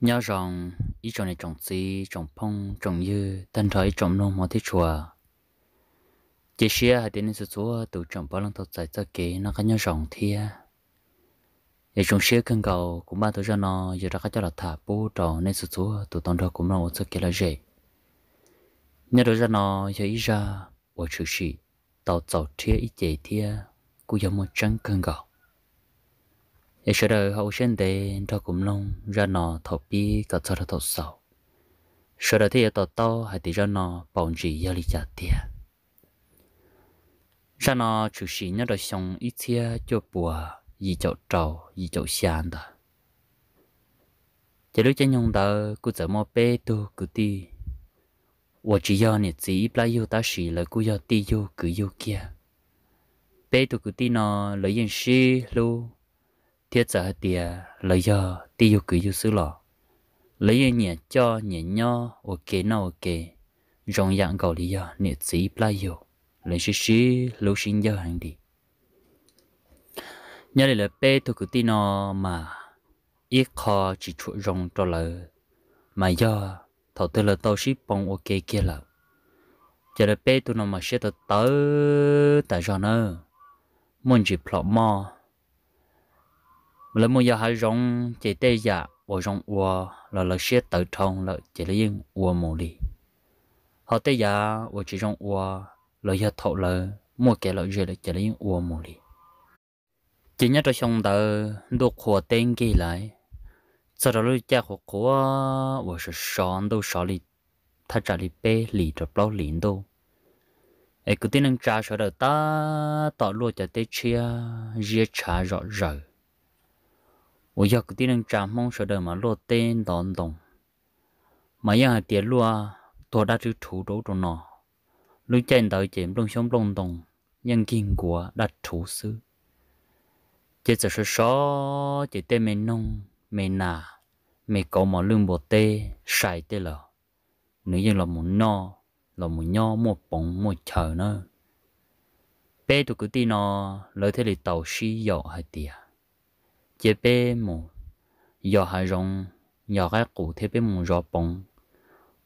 nhớ rằng ý trồng này trồng gì trồng phong trồng như tân thời trồng nông mà thích chùa chỉ xia hai tiếng sụt xuống tụ trồng bao lăng thật giải cho kỹ nó có nhớ rằng thia để dạ trồng xia cần cầu cũng ba tổ cho nó giờ ra các cho là thả bố trò nên sụt xuống tụ toàn đó cũng là một sự kiện là gì nhớ tổ cho nó giờ ý ra ở chữ sĩ tàu tàu thia ý chế cũng giống một trắng cần cầu để sửa đời hậu sinh để cho cũng long ra nó thọ bi cả cho thọ sầu sợ đời thì tao tao hay thì ra nó bỏng gì giờ lý trả tiền ra nó chủ sĩ nhớ đời xong ít chia cho bùa gì chậu trầu gì chậu sàn đó chỉ lúc chân nhung đó cứ giờ mua bê tu cứ đi 我只要你自己不要打死了，故要地又 cứ yêu kia。bê tu cứ đi nó lấy yên sĩ luôn thiết giờ thì lấy giờ tí yêu cứ yêu xứ lọ lấy nhẹ cho nhẹ nho ok nào ok rong dạng gạo lý giờ nhẹ chỉ play yêu lấy xí xí lâu xin giờ hàng đi nhớ lại là p tôi cứ tin nó mà ít khó chỉ chuột rong cho lời mà giờ thọ tôi là tao ship bông ok kia là giờ là bé tôi nó mà sẽ tao tới tại sao nữa muốn chỉ plot more lần một giờ hai rong chỉ tê giả và rong ua là là xe tự thông là chỉ là yên ua mù đi họ tê giả và chỉ rong ua là giờ thọ là mua kẻ là gì là chỉ là yên ua mù đi chỉ nhớ cho xong tờ đồ khổ tên ghi lại sau đó lúc cha khổ khổ và sự sòn đâu sò lì thà trả lì bê lì cho bao lì đâu ấy cứ tin rằng cha sợ đời ta tỏ luôn cho tê chia chia trả rõ rời 我要个敌人掌蒙说的嘛，落天当当，嘛样跌落多大只土州中呢？lúc trên đợi chém đông sống đông đồng nhân kiên của đặt thủ sư chỉ sợ sợ chỉ tê mê nông mê nà mê cầu mà lương bồ tê sai tê lờ nữ dân là muốn no là muốn nho một bóng một chờ nữa bé tụ cứ tin nó lời thế thì tàu xí dọ hay tiệt chế bê mù giờ hai rong giờ cái cụ thế bê mù rõ bông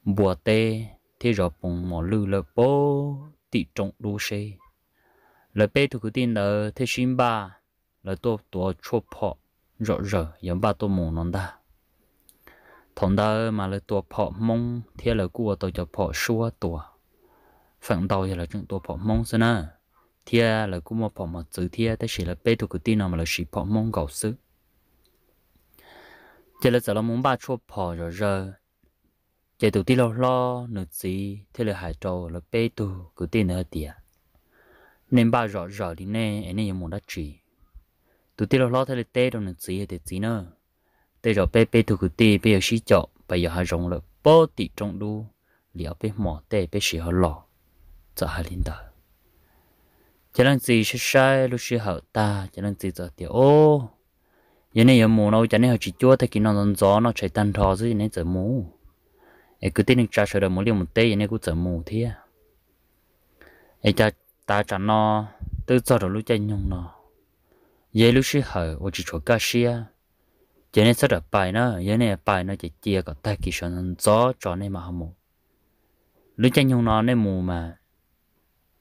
bùa tê thế rõ bông mỏ lư lơ bố tị trọng đu xê lơ bê thu cứ tin lơ thế xin ba lơ tô tô chua phọ rõ rõ yếm ba tô mù non đa thằng đó mà lơ tô phọ mông thế lơ cua tô cho phọ xua tô phận đầu là chúng tô phọ mông xưa nè thia là cũng một phòng một chữ thia ta chỉ là bê thuộc cái tin nào mà là chỉ phòng mong cầu xứ chỉ là giờ là muốn ba chua phò rồi giờ chỉ tụi tin lo lo nữa sĩ, thế là hải trâu là bê thuộc cái tin nữa tiệt nên ba rõ rõ đi nè anh em muốn đã chỉ tụi tin lo lo thế là tê đâu sĩ hay thì sĩ nữa tê rồi bê bê thuộc cái tin bây giờ chỉ chọn bây giờ hai rồng là bó tị trong đu liệu bê mỏ tê bê chỉ hơi lò giờ hai linh đời cho nên gì sẽ sai lúc xưa hậu ta cho nên gì giờ tiểu ô giờ này giờ mù nó cho nên họ chỉ chúa thấy kỹ nó dần gió nó chạy tan thò dưới này giờ mù ấy cứ tin cha sợ đời muốn liều một tê giờ này cũng giờ mù thế ấy à. cha ta cho nó tự do đầu lúc chạy nhung nó giờ lúc xưa hậu ở chỉ chúa ca xia cho này sẽ được bài nó giờ này bài nó chỉ chia cả tay kỹ năng dần gió cho nên mà không mù lúc chạy nhung nó nên mù mà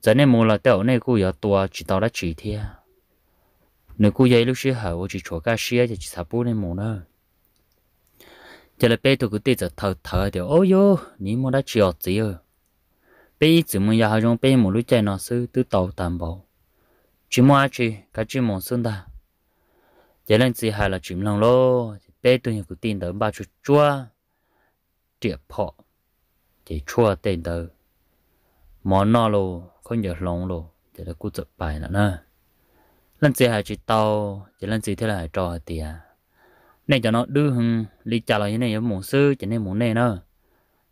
giờ này mua là tao này cũng giờ tua chỉ tao đã chỉ thia, nếu cô dạy lúc xưa tôi chỉ chỗ cá xía chỉ sập bút này mua nữa giờ là bây tôi cứ tiết giờ thở thở thì ôi yo ní mua đã chỉ ở gì ơ bây giờ mua giờ trong bây mua lúc chạy nó sư tự tàu tạm bảo chỉ mua chỉ cái chỉ mua sơn ta giờ lên chỉ hai là chỉ lòng lo bây tôi cứ tin tới bao chú chua triệt phọ thì chua tên tới món nó luôn không nhớ lòng lộ chỉ là cú chụp bài nữa nè lần gì hai chỉ tàu chỉ lần gì thế là hai trò tiề à. nên cho nó đưa hưng đi trả lời này muốn sư chỉ nên muốn này nè.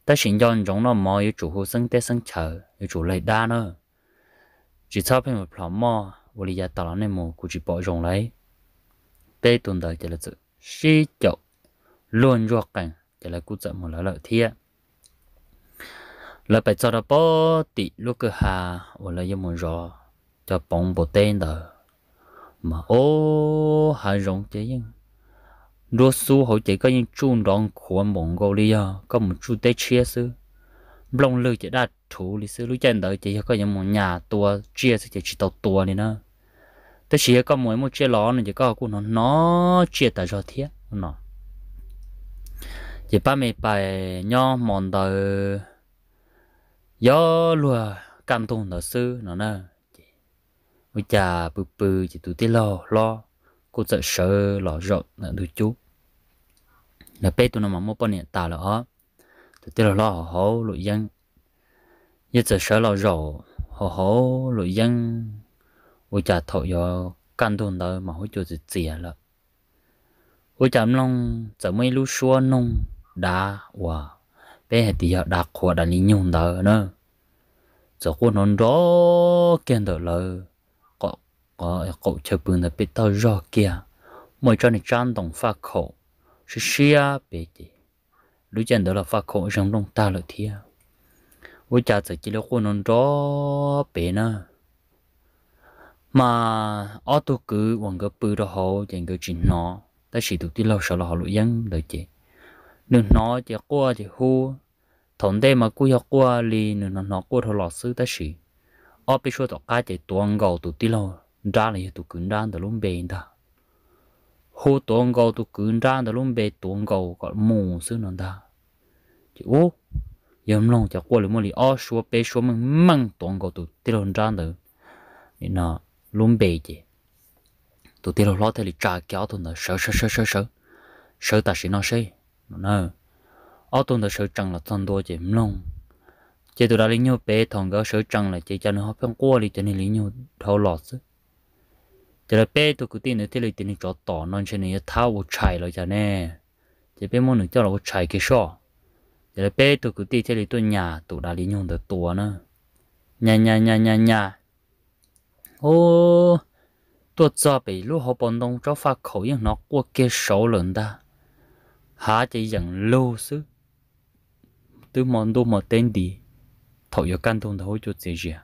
ta xin cho anh chúng nó mò yêu chủ hồ sân tết sân chờ yêu chủ lấy đa nè. chỉ sau phim một phòng mò vô lý gia tàu này mù của chỉ bỏ rồng lấy tê tuần đời chỉ là sự si chậu luôn ruột cảnh chỉ là cú chậm một lá lợi thiệt là phải cho nó bỏ tị lúc cơ hà ở là yếm rõ cho bóng bộ tên đó mà ô hà rộng chế nhưng đua su hậu chỉ có những chuông đón của mong gò li có một chú tế chia sư lòng lư chỉ đã thủ lý sư lúc chân đó chỉ có những một nhà tua chia sư chỉ tàu tua này nữa thế chỉ có mỗi một chia ló này chỉ có của nó nó chia tại cho thiết nó chỉ ba mẹ bài nhau mòn đời gió lùa cam tung nó sư nó nè với cha bự bự chỉ tụi tí lo lo cô sợ sợ lo rộn là đôi chú là bé tụi nó mà mua bọn nhện tà là ó tụi tí lo lo hổ hổ lụi dân nhất sợ sợ lo rộ hổ hổ lụi dân với cha thọ gió cam tung đó mà hỗ trợ gì gì là với cha long sợ mấy lú xua nông đá hòa bé hạt thì họ đã khóa đã linh nhung đó nữa giờ cô nó đó kiện đó là có có có chơi bùn là bị tao rõ kia mỗi cho nên trang đồng phát khổ sự à bé đi lúc chân đó là phát khổ trong đông ta là thiệt với cha giờ chỉ là cô nó đó bé nữa mà ở tôi cứ vẫn cái bự đó họ chẳng cái chuyện nó ta chỉ tụi đi lâu sợ là họ lụi dân đời chị nửa nó chỉ qua chỉ hô thằng đây mà cứ học qua li, nửa nó nó cua thằng lọt sư ta xỉ ở bên chỗ tao cái chỉ tuồng gạo tụi tí lo ra là tụi cún ra tụi luôn bền ta hô tuồng gạo tụi cún ra tụi luôn bền tuồng gạo gọi mù sư nó ta chỉ ô yếm lòng chỉ qua lì mua li, ở chỗ bên chỗ mình mang tuồng gạo tụi tí lo ra nên nó luôn bền chứ tụi tí lo lót thì trả kéo tụi nó sờ sờ sờ sờ sờ, sờ ta xỉ nó xí nào, ở tuần đó sở trăng là thằng đua chỉ mông chỉ tụi đã lý nhau bé thằng gấu sở trăng là chỉ cho nó hấp qua đi cho nên lý nhau thâu lọt chứ chỉ là bé tụi cứ tin nữa thì lấy tin cho tỏ non cho nên thao một chạy rồi cho nè chỉ bé muốn nữa cho là một chạy cái sọ chỉ là bé tụi cứ tin thì lấy tụi nhà tụi đã lý nhau được tua nữa nhà nhà nhà nhà nhà ô tụi cho bị lúc học bọn đông cho phát khẩu những nó qua cái sầu lần đó há chỉ dần lô sư tôi mong đồ một tên đi thổi yêu căn thông thấu cho dễ dàng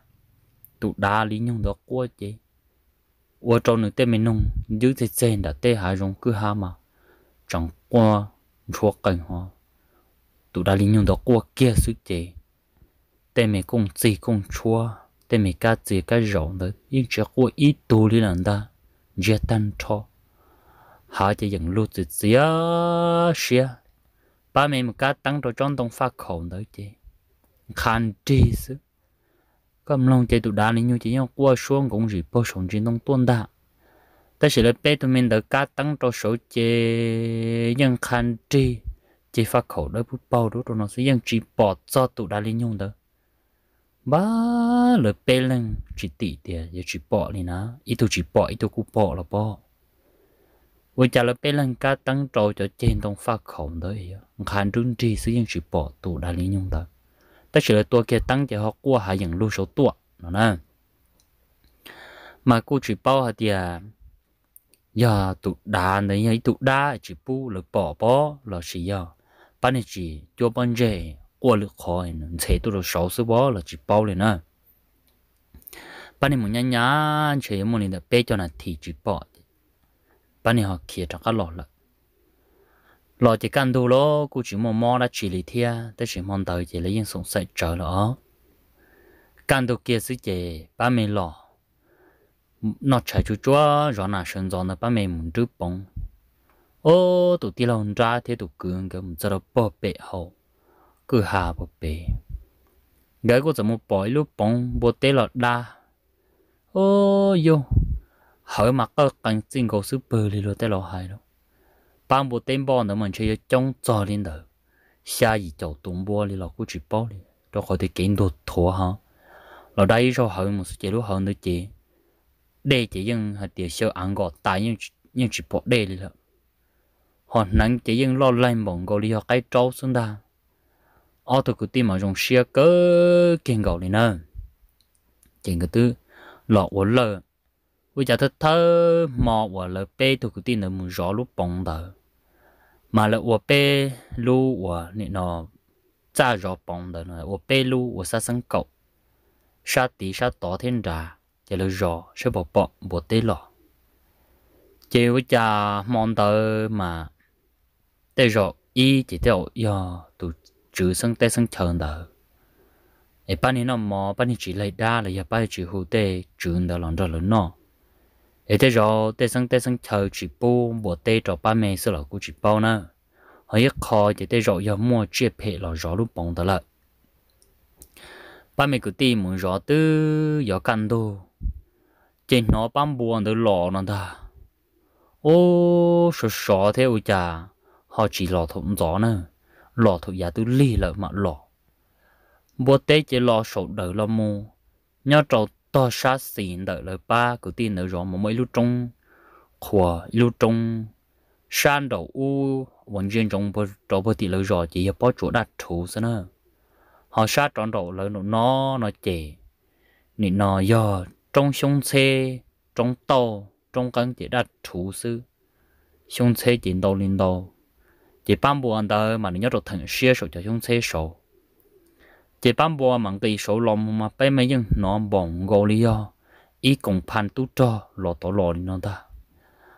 tụ đá lý nhung đó quá chứ ở trong nước tên mình nông giữ thế sen đã tê hạ rong cứ hạ mà chẳng qua chúa cảnh họ tụ đá lý nhung đó quá kia sư chế tên mình cũng gì cũng chúa tên mình cá gì cá rộng đó nhưng chỉ có ít tu lý lần ta giết tan thôi họ chỉ dùng lưu từ xía xía ba mẹ một cái tăng rồi trong tông phát khổ đó chứ khăn chi chứ cầm lòng chơi tụ đá này như chỉ nhau qua xuống cũng gì bao sống trên tông tuôn đã ta sẽ lấy bé tụi mình được cá tăng cho số chế, nhưng khăn chi chỉ phát khổ đó bút bao đó rồi nó sẽ dân trí bỏ cho tụ đá lên nhung đó ba lời bé lên chỉ tỉ tiền chỉ bỏ đi ná ít tụ chỉ bỏ ít tụ cũng bỏ là bỏ lần cá tăng cho trên khổng 我家了被人家当着就见东发狂的呀，看中这是用是宝度那里用的，但是多给当家好过还用入手多，那呢？mà cô chỉ bao hạt tiền giờ à, tụ đá này ấy tụ đá chỉ bu là bỏ bỏ là chỉ giờ bạn này chỉ cho bạn dễ qua lực khỏi nên thế tụ là sáu số bỏ là chỉ bao liền nè bạn này một nhá nhá chỉ muốn là bé cho là thì chỉ bỏ bà bạn họ kia trong cái lò lợ lò chỉ căn đủ lo cũng chỉ mong mò là chỉ lì thia tới chỉ mong đợi chỉ lấy những sống sạch trở lỡ. căn đủ kia sự chỉ ba mươi lò, nó chạy chú chúa rõ là sinh ra nó ba mươi muốn trước bông, ô tụ ti lòng ra thế tụ cường cái một giờ bỏ bể hậu cứ hà bỏ bể gái cô 怎么 bỏ lúc bông, bỏ tê lọt đa ô yêu hỏi mà có cần xin cầu số bờ lì rồi tới lò hại đâu ban bộ tên bao nữa mình chơi chống cho lên đầu xa gì chậu tụng bò lì lò cũng chỉ bò lì cho khỏi thì kiến đồ thua hả lò đây cho hỏi một số chế độ hơn nữa chế để chế dân hạt tiền sơ ăn gọt tại nhưng nhưng chỉ bỏ để lì lợ họ nắng chế dân lo lên bọn gọi lì họ cái trâu xuống đà ở thực cái tim mà dùng xe cỡ kiên gạo lì nè chỉ cái thứ lọ uốn lợn bây giờ thật thơ mò và lỡ bê tôi cứ tin là muốn rõ lúc bóng đờ mà lỡ và bê lu và nị nó cha rõ bóng đờ nữa, và bé lu và sa sang cậu sa tí sa tỏ thiên ra chỉ lỡ rõ sẽ bỏ bỏ bỏ tê lọ chỉ với cha mong đờ mà tê rõ y chỉ theo yo tụ chữ sang tê sang chờ đờ ai bán nó mò bán chỉ lấy đa là ya bán chỉ hữu tê chữ đờ lòng đó lớn nọ ấy thế rồi tê sang tê sang chờ chỉ bố bộ tê trò ba mẹ sẽ là của chỉ bao nè họ ít khó thì tê rồi giờ mua chia phe là rõ lúc bóng đó là ba mẹ của tê muốn rõ tư giờ căn đồ trên nó bám buồn được lọ nó ta ô sợ sợ thế ôi cha họ chỉ lọ thủng gió nè lọ thủng gió tư lì lợ mà lọ bộ tê chỉ lọ sổ đỡ là mù nhớ trâu to sát xin đợi lời ba của tin nữa rồi mà mấy lúc trung của lúc trung san đầu u vẫn riêng trong bộ trong bộ tỷ lời rồi chỉ bỏ chỗ đặt thủ sao nữa họ sát trong đầu lời nó nó nó chè nị nó do trong sông xe trong tàu trong căn chỉ đặt thủ sư sông xe chỉ đầu lên đầu chỉ ban bộ anh ta mà nó nhớ được thằng xe số cho sông xe số chỉ bám bò mặn cái số lòng mà bé mấy dân nó bỏng gò lý do ý cùng phan tu cho lọ tổ lọ đi nó ta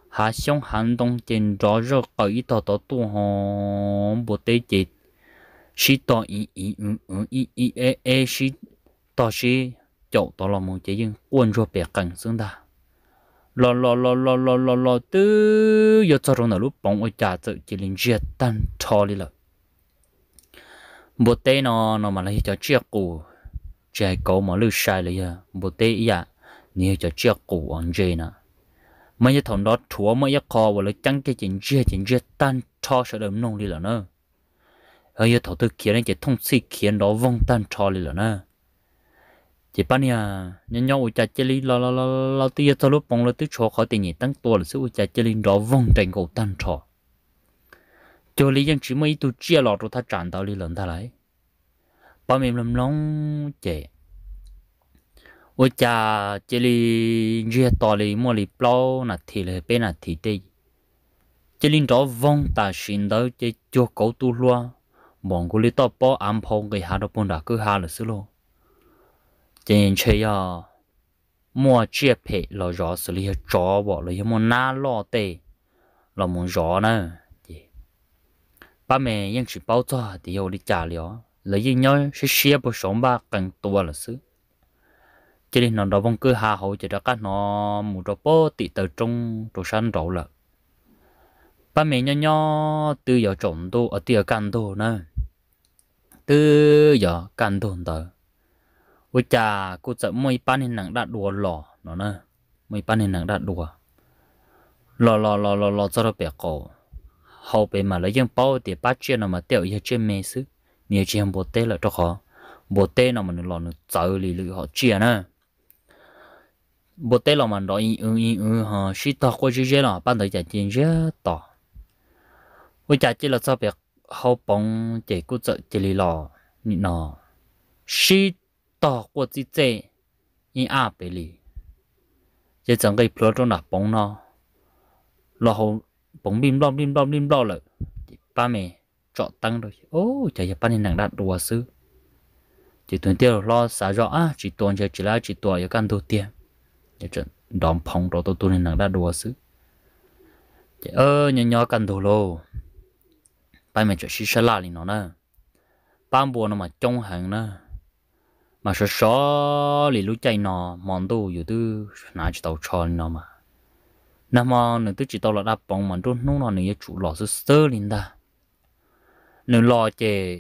hạ xuống hành động trên rõ rõ ở ý tổ tổ tu hồ bộ tế chế sĩ tổ ý ý ừ ừ ý ý e e sĩ tổ sĩ chậu tổ lọ chế dân quân rồi bẻ cẳng xương ta lọ lọ lọ lọ lọ lọ lọ tư yếu cho rộng nào lúc bỏng ở trả tự chỉ linh dịa tăng cho đi lợi một tê nó nó mà lấy cho chiếc cũ chạy cổ mà lưu sai lấy à một tê ý à nhiều cho chiếc cũ anh chơi nè mấy cái thằng đó thua mấy cái kho và lấy trắng cái chuyện chia chuyện chia tan cho sợ đầm nông đi là nữa hơi cái thằng tư kia này chỉ thông si khiến đó vong tan cho đi là nữa chỉ bán nha nhân nhau ucha chili lo lo lo lo tia tao lúc bông lo tứ cho khỏi tiền gì tăng tua là sự ucha chili đó vong tranh cổ tan cho cho lý dân chỉ mới tu chia lọt rồi ta tràn tao lý lần ta lại ba mình làm long chè ô cha chỉ lý chia to lý mua lý bao nà thì là bên nà thì tê chỉ lý đó vong ta xin đó chỉ cho cậu tu loa bọn cô lý to bỏ âm phong cái hà đó bọn đã cứ hà là xí lo chỉ chơi à mua chia phe lo rõ xử lý chó bỏ lấy mua na lo tê là mua rõ nữa ba mẹ vẫn chỉ bảo cho thì yêu đi trả lió lấy gì nhau sẽ xia bộ sống ba càng tua là xứ Chỉ nên nó đó vong cứ hà hậu chỉ đó các nó một đó bố tị tờ trung đồ săn rậu là ba mẹ nhau nhau từ giờ trộn đồ ở tiệc căn đồ nè từ giờ căn đồ tờ ôi cha cô sợ mày ba nên nặng đã đùa lò nó nè mày ba nên nặng đã đùa lò lò lò lò lò cho nó bẻ cổ hậu bề mà lấy dân bao thì bắt chuyện nào mà tiêu cho chuyện mê sứ nhiều chuyện bộ tê là cho khó bộ tê nào mà nó nó tạo lì lì họ chuyện nữa bộ tê là mà nó in in in ha xí tao qua chữ gì là ban đầu chạy tiền rất to với chạy chỉ là sao việc hậu bóng chạy cú chạy chạy lì lò nó xí tao qua chữ gì in à bề lì chỉ chẳng cái plot nó bóng nó là hậu bóng bim lom bim lom bim lo lợ ba mẹ trọ tăng rồi ô chả giờ ba nên nặng đạn đùa sư chỉ tuần tiêu lo xả rõ à chỉ tuần giờ chỉ là chỉ tuần giờ căn đồ tiền giờ trận đòn phòng rồi tôi tuần nên nặng đạn đùa sư chỉ ơ nhỏ nhỏ căn đồ lô ba mẹ chỉ xí xả la liền nó nè ba bùa nó mà trông hàng nè mà sợ sợ lì lũ chạy nó mòn đồ dù tư nãy chỉ tàu tròn nó mà nằm mà nửa tôi chỉ tao là đáp bóng mà trôn nung nó chủ lò sơ sơ lên ta nửa lò chè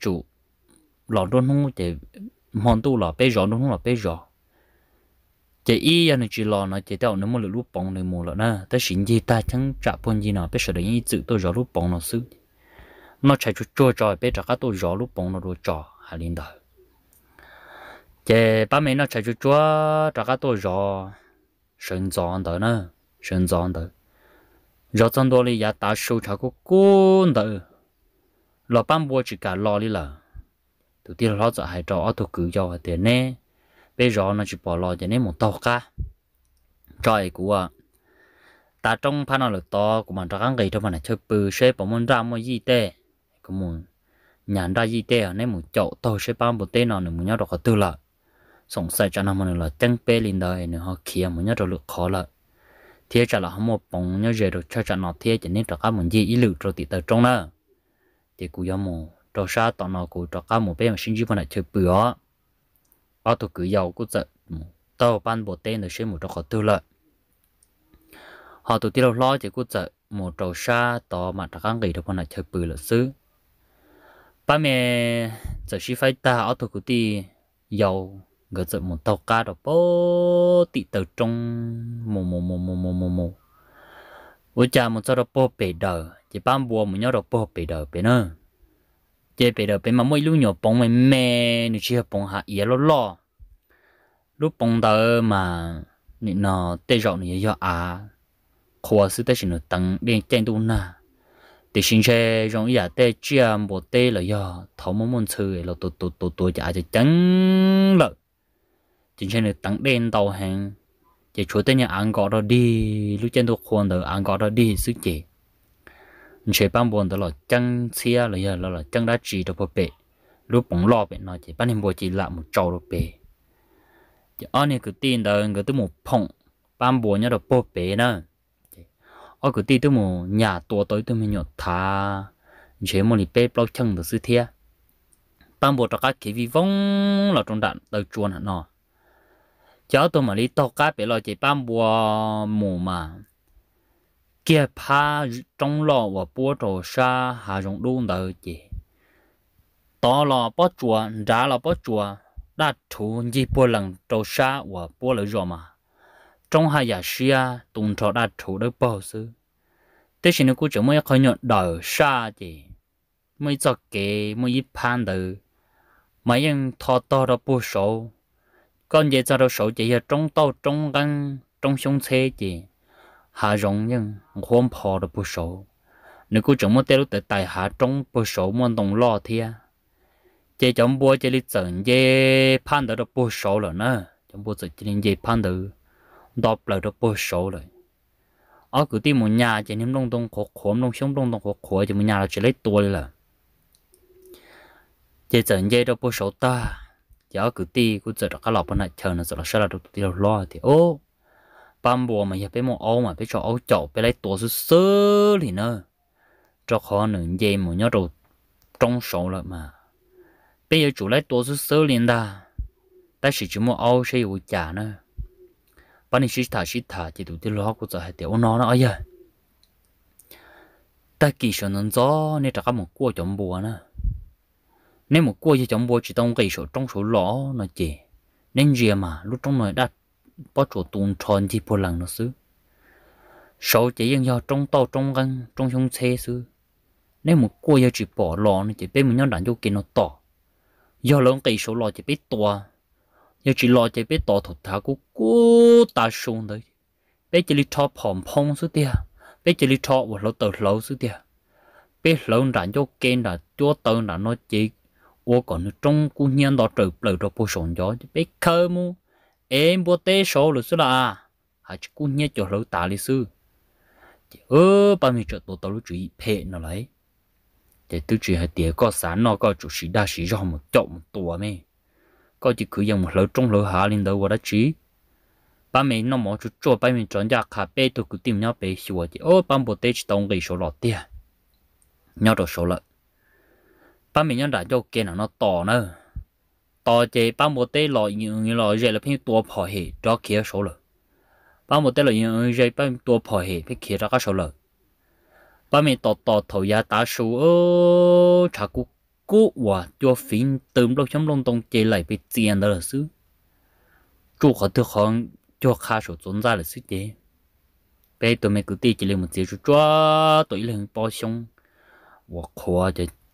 chủ lò trôn nung chè mòn tu lò bây giờ trôn nung lò bây giờ chè à chỉ lò nó chè tao nửa một lửa lúc bóng nửa một lửa na ta xin gì ta chẳng trả bốn gì nào bây giờ đấy tự tôi giờ nó sứ nó chạy chút chua trời bây giờ các tôi giờ lúc nó đồ hà lên ta chè ba mẹ nó chạy chút chua trả các tôi nè, 神装的呢，神装的。rồi trong đó là ta sâu trả cái cô đó là ban bố chỉ cả lo đi là đầu tiên hay cho hai trò thuộc cử cho thế nè bây giờ nó chỉ bỏ lo cho nên một tàu cả trời của ta trong phan nó lực to của mình ra gắn gầy cho mình chơi bự xe bỏ môn ra một gì tệ của mình nhận ra gì tệ nên một chỗ tàu xe ban bố tê nó nữa muốn nhau được tư lợi สงสัยจะนำมันเลยตั้งเปลินได้เนี่ยเขาเขียนมันเนี่ยจะลุกขอละเทียจะละเขาหมดปงเนี่ยจะดูจะจะนอเทียจะนี่จะก้ามันยี่อีหลุดจะติดตัวจงละเดี๋ยวกูยอมมูจะชาตอนนอกูจะก้ามันเป็นสิ่งที่มันจะเบื่อเอาตัวกูยาวกูจะเต้าปั้นโบเต้นเนี่ยใช้หมดจะขอตัวละเขาตัวที่เราล้อเดี๋ยวกูจะหมดจะชาต่อมาจะก้ากี่ทุกคนจะเบื่อละซื้อป้าเมย์จะชี้ไฟตาเอาตัวกูตียาว gỡ rồi một tàu cá đó bố tị tàu trong mồ mồ mồ mồ mồ mồ mồ ủa cha một sao đó bố bể đờ chỉ bám bùa một nhau đó bố bể đờ bể nữa chỉ bể đờ bể mà mỗi lúc nhỏ bông mày mẹ nó chỉ bông hạ yếu lo lo lúc bông tờ mà nị nọ tê rộng nị do à khoa sư tê chỉ nó tăng bên chân tu na thì xin xe rộng giả tê chia một tê là do thấu mong muốn chơi là tụ tụ tụ tụ chả cho trắng lợi chính trên được tăng đen tàu hàng chỉ chủ tên nhà ăn gọi đó đi lúc trên tôi khoan được ăn gọi đó đi sức chị chế ban buồn đó là chân xe là giờ là chân đá chỉ được bộ bể lúc bóng lo bể nó chỉ ban hình bộ chỉ là một trâu được bể chỉ ở này cứ tin đó người tôi một phong ban buồn nhớ được bộ bể nữa ở cứ tin tôi một nhà tua tới tôi mình nhớ thà chế một lì bếp lâu chân được sự thiệt ban buồn đó các kỳ vi vong là trong đạn tới chuồn hẳn nó cháu tôi mà đi tao cá bị lo chỉ bám bùa mù mà kia pa trong lò và bùa trổ sa hà rộng đun đời chỉ, to lò bó chùa giá lò bó chùa đã thủ gì bùa lần trổ sa và bùa lỡ rồi mà trong hai giả xia tùng trọ đã thủ được bao sư thế xin cô chỉ mới khởi nhận đời sa chị mới cho kể mới ít pan đời mấy anh thọ to đó bùa sầu con dễ cho đâu số chỉ là trong tàu trong gan trong sông xe chỉ hạ rộng nhưng không phò được bộ số nếu cứ chẳng muốn tiêu tới tại hạ trong bộ số muốn đồng lo thì à chỉ chẳng bố chỉ đi chọn dễ phán được bộ số rồi nè chẳng bố chỉ nên dễ phán được đọc lại được bộ số rồi ở cái đi một nhà chỉ nên đông đông khó khó đông xuống đông đông khó khó chỉ một nhà là chỉ lấy tuổi rồi, chỉ chọn dễ được bộ số ta giờ cứ ti cứ giờ các lọc bên này chờ nó giờ là sao là được ti lo thì ô bám bùa mà giờ bé mua ô mà bé cho ô chậu bé lấy tổ sư sứ thì nữa cho khó nữa dây mà nhớ đồ trong số rồi mà bây giờ chủ lấy tổ sư sứ liền ta ta chỉ chỉ mua ô sẽ u trả nữa bạn đi xích thả xích thả chỉ tụi ti lo cứ giờ hay tiểu nó nó ấy ta kỳ sợ nó gió nên chắc một cua chồng bùa nữa nếu một cua chỉ trong bộ chỉ trong cái số trong số lọ nó chỉ nên gì mà lúc trong này đã bỏ chỗ tuôn tròn chỉ bộ lần nó xứ sau chỉ riêng do trong tàu trong găng trong xuống xe xứ nếu một cua giờ chỉ bỏ lọ nó chỉ bên mình nhau đàn vô kia nó to do lớn cái số lọ chỉ biết to giờ chỉ lọ chỉ biết to thật thà của cua ta xuống đấy bé chỉ lịch thọ phồng phồng xứ tia bé chỉ lịch thọ và lỗ tờ lỗ xứ tia bé lỗ đàn vô kia là chúa tờ là nó chỉ 我讲你中古年到走不着不上交，别科目，哎，不得少了是啦，还是古年就老大的事。thì ơ ba mươi triệu tàu tàu chú ý phê nó lấy để tư chỉ hay tiền có sẵn nó có chủ sĩ đa sĩ một chậu một tùa mê có chỉ cứ dùng một lối trong lối hạ lên đầu đó chí ba mẹ nó mỏ chú cho ba mẹ chọn ra khá bê tôi cứ tìm nhau bê xua thì ơ ba bộ tê chỉ tông gây số lọt tiền nhau đồ số lợn bà mình nhân đã cho kia nó nó to nữa to chế bà một tê lo, những lọ dễ là phim tua phò hỉ cho kia số lợ Bà một tê lo những dễ ba tua phò hỉ phải kia ra cái số lợ Bà mình to to thầu ya tá số ô chả cú cú hòa cho phim tôm lâu chấm lông tông chế lại bị tiền đó là xứ chú khó thứ khó cho khá số tồn tại là xứ chế bây tụi mình cứ ti chỉ là một chỉ cho tụi lên bao xong 我靠！这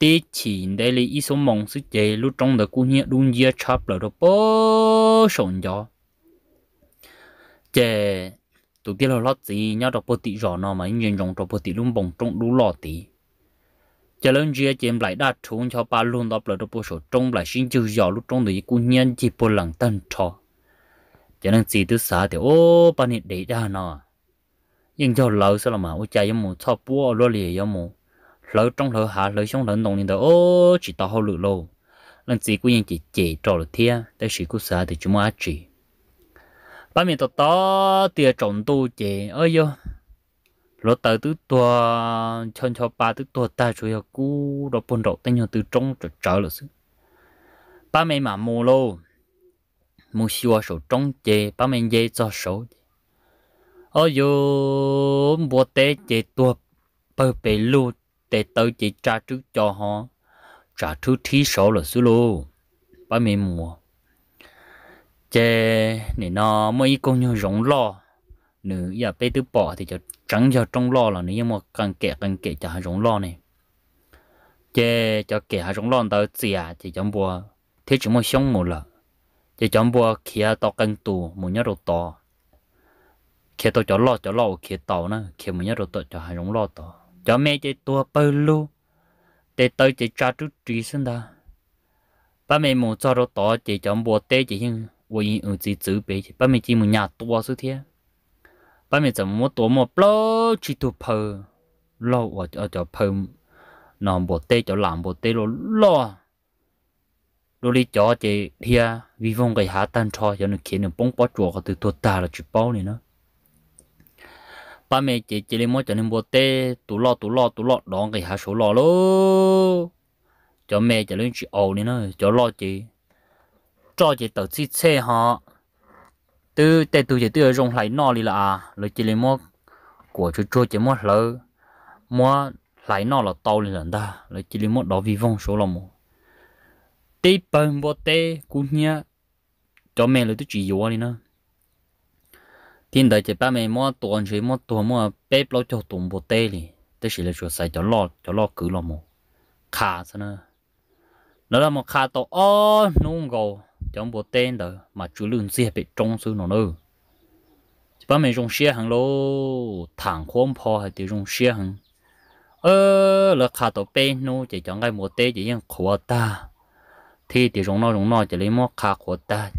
tế chỉ đây là ít số mong sức chế lúc trong đó cũng như luôn giờ chắp lại được bao sống gió chế tụi kia lót gì nhá được bao tí rõ nào mà nhìn rộng đó bao tí luôn bồng trong đủ lọ tí chế lớn giờ chế lại đã trốn cho ba luôn đó lại được bao số trong lại xin chữ gió lúc trong đó cũng nhân chỉ bao lần tân cho chế năng gì thứ xã thì ô ba nít để ra nào, nhưng cho lâu sao mà ô cha yếm mù cho bố lô lì yếm mù lỡ trong lỡ hạ lỡ xong lỡ nông nên đó ô chỉ tao hậu lử lô lần gì cũng yên chỉ chỉ trò lử thia để sĩ cũng sợ thì chúng mà chỉ ba miệng tao to tia trộn tu chỉ ơi yo lỡ tới tứ tua chân cho ba tứ tua ta chủ yếu cú đó bồn đầu tay nhau từ trong trở trở lỡ xứ ba mẹ mà mua lô mua xíu xua sổ trong chè ba mẹ dây cho sổ ôi yo bố tê chè tua bờ bể lụt để tới chỉ trả trước cho họ trả thứ thí số là số lô ba mươi mùa chè này nó mới con nhau rộng lo nữ giờ bé tứ bỏ thì cho trắng cho trong lo là nữ nhưng mà càng kẹt càng kẹt cho hai rộng lo này chè cho kẹt hai rộng lo tới chè thì trong bùa thế chúng mới sống một lần chỉ trong bùa kia to càng tù một nhát đầu to kia to cho lo cho lo kia tàu nữa kia một nhát đầu to cho hai rộng lo to cho mẹ chạy tua bơ lu để tới chạy cha chú trí sinh đó ba mẹ muốn cho nó tỏ chạy chọn bùa tê chạy hưng, vô ý ở chỉ chữ bé ba mẹ chỉ muốn nhà tua số thế ba mẹ chẳng muốn tua một lô chỉ tu phơ lô ở ở chỗ phơ nó bùa tê chỗ làm bùa tê lô lô lô đi chỗ chạy thia vì vong cái hạ tan cho cho nó khiến nó bông bó chuột từ tua ta là chụp bao này nữa ba mẹ chị chị lên mua cho nên bố tê tủ lọ tủ lọ tủ lọ đón cái hạ số lọ lô cho mẹ cho lên chị ẩu đi nữa cho lọ chị cho chị tàu chi xe họ từ từ từ chị từ dùng lại nọ đi là à rồi chị lên mua của chú chú chị mua lỡ mua lại nọ là tàu lên lần ta rồi chị lên mua đó vi vong số lọ mù tê bằng bố tê cũng nhá cho mẹ lấy tôi chỉ vô đi nữa thiên đời chỉ ba mẹ mua tuần chỉ mua tuần mua bếp lo cho tuần bồ tê đi tức chỉ là chuột sai cho lo cho lo cứ lo mồ, khà sao nữa nó là một khà to ô, nung gầu trong bồ tê đó mà chú lương xe bị trông sư nó nữa chỉ ba mẹ dùng xe hàng lô thẳng khôn phò hay thì dùng xe hàng ờ là khá to bê nu chỉ chẳng cái bộ tê chỉ yên khổ ta thì thì dùng nó dùng nó chỉ lấy mốt khà khổ ta